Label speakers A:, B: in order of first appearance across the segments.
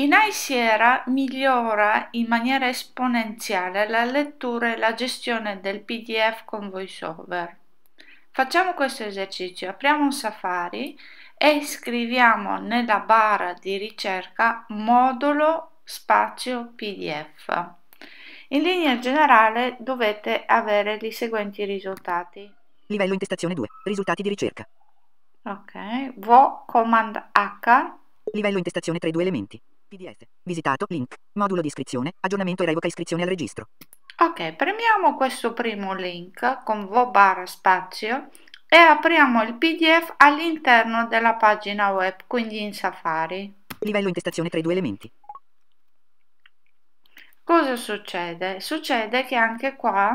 A: In iSierra migliora in maniera esponenziale la lettura e la gestione del PDF con VoiceOver. Facciamo questo esercizio. Apriamo un Safari e scriviamo nella barra di ricerca modulo spazio PDF. In linea generale dovete avere i seguenti risultati.
B: Livello intestazione 2. Risultati di ricerca.
A: Ok. VO Command H.
B: Livello intestazione i due elementi. PDF. Visitato. Link. Modulo di iscrizione. Aggiornamento e revoca iscrizione al registro.
A: Ok, premiamo questo primo link con vo barra spazio e apriamo il PDF all'interno della pagina web, quindi in Safari.
B: Livello intestazione tra i due elementi.
A: Cosa succede? Succede che anche qua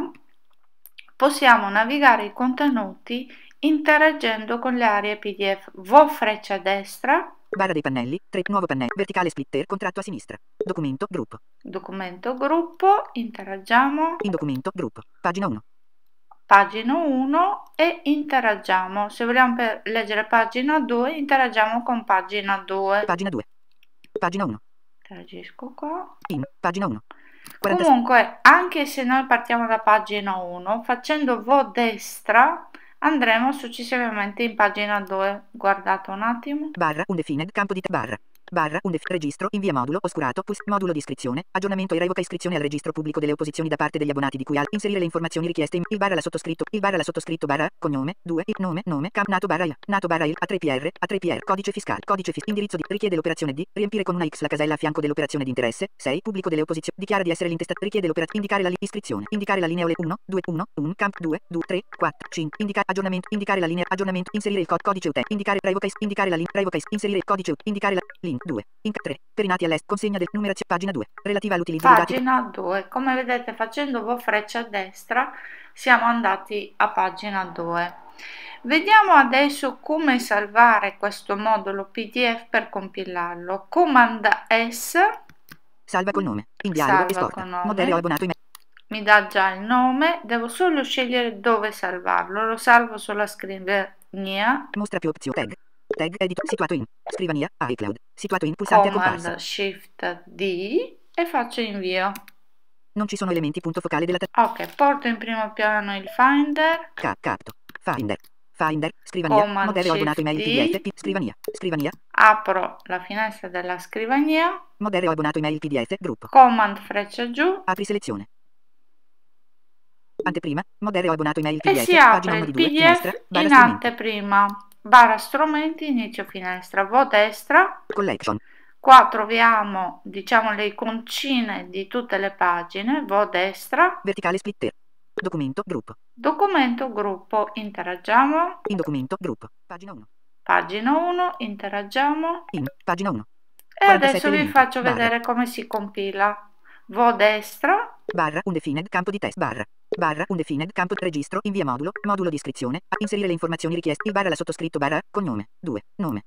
A: possiamo navigare i contenuti interagendo con le aree PDF. Vo freccia destra
B: Barra dei pannelli, 3, nuovo pannello, verticale splitter, contratto a sinistra. Documento, gruppo.
A: Documento, gruppo, interagiamo.
B: In documento, gruppo, pagina 1.
A: Pagina 1 e interagiamo. Se vogliamo leggere pagina 2, interagiamo con pagina 2.
B: Pagina 2. Pagina 1. Interagisco qua. In, pagina 1.
A: 46. Comunque, anche se noi partiamo da pagina 1, facendo V destra, Andremo successivamente in pagina 2, guardate un attimo.
B: Barra, undefined, campo di barra barra un def registro invia modulo oscurato PUS modulo di iscrizione aggiornamento e revoca iscrizione al registro pubblico delle opposizioni da parte degli abbonati di cui al inserire le informazioni richieste in il barra la sottoscritto il barra la sottoscritto barra cognome 2 il nome nome cam nato barra il nato barra il A3PR A3PR codice fiscale codice fiscale indirizzo di richiede l'operazione di riempire con una X la casella a fianco dell'operazione di interesse 6 pubblico delle opposizioni dichiara di essere l'intestato richiede l'operazione indicare la linea iscrizione indicare la linea OLE 1 2 1 1 camp 2 2 3 4 5 indicare aggiornamento indicare la linea aggiornamento inserire il codice utente indicare revoca indicare la linea revoca inserire il codice indicare la link 2. Inc 3. Per i nati all'est. Consegna del numero. Pagina 2. Relativa all'utilizzo Pagina
A: dati... 2. Come vedete facendo voi freccia a destra siamo andati a pagina 2. Vediamo adesso come salvare questo modulo PDF per compilarlo. Comand S.
B: Salva col nome. In e esporta. Modello abbonato
A: Mi dà già il nome, devo solo scegliere dove salvarlo. Lo salvo sulla scrivania.
B: Mostra più opzioni. Tag. Tag editor situato in scrivania iCloud. Situato in pulsante Command, comparsa.
A: Shift D e faccio invio.
B: Non ci sono elementi punto focale della tab. Ok,
A: porto in primo piano il Finder.
B: Ca capto. Finder. Finder, scrivania, modello abbonato email PDF, P scrivania, scrivania.
A: Apro la finestra della scrivania.
B: Modello abbonato email PDF, gruppo. Command freccia giù. Apri selezione. Anteprima, modello abbonato email PDF, e si apre pagina 1 di 2, PDF finestra, in
A: anteprima barra strumenti, inizio finestra, vo destra, collection. Qua troviamo, diciamo, le iconcine di tutte le pagine, vo destra, verticale splitter, documento, gruppo. Documento, gruppo, interagiamo.
B: In documento, gruppo,
A: pagina 1. Pagina 1, interagiamo.
B: In pagina 1. E adesso vi faccio vedere barra.
A: come si compila. Vo destra,
B: barra undefined campo di test barra barra undefined campo registro invia modulo modulo di iscrizione a inserire le informazioni richieste il barra la sottoscritto barra cognome 2
A: nome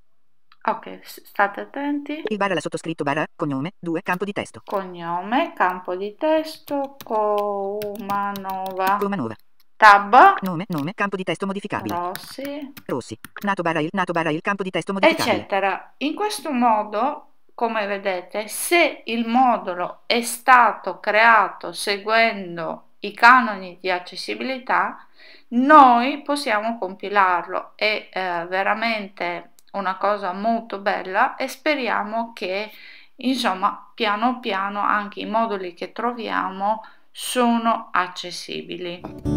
A: ok state attenti il
B: barra la sottoscritto barra cognome 2 campo di testo
A: cognome campo di testo comanova
B: comanova Tab. Nome, nome, campo di testo modificabile.
A: Rossi.
B: Rossi. Nato barra il, nato barra il, campo di testo modificabile.
A: Eccetera. In questo modo come vedete, se il modulo è stato creato seguendo i canoni di accessibilità, noi possiamo compilarlo. È eh, veramente una cosa molto bella e speriamo che, insomma, piano piano anche i moduli che troviamo sono accessibili.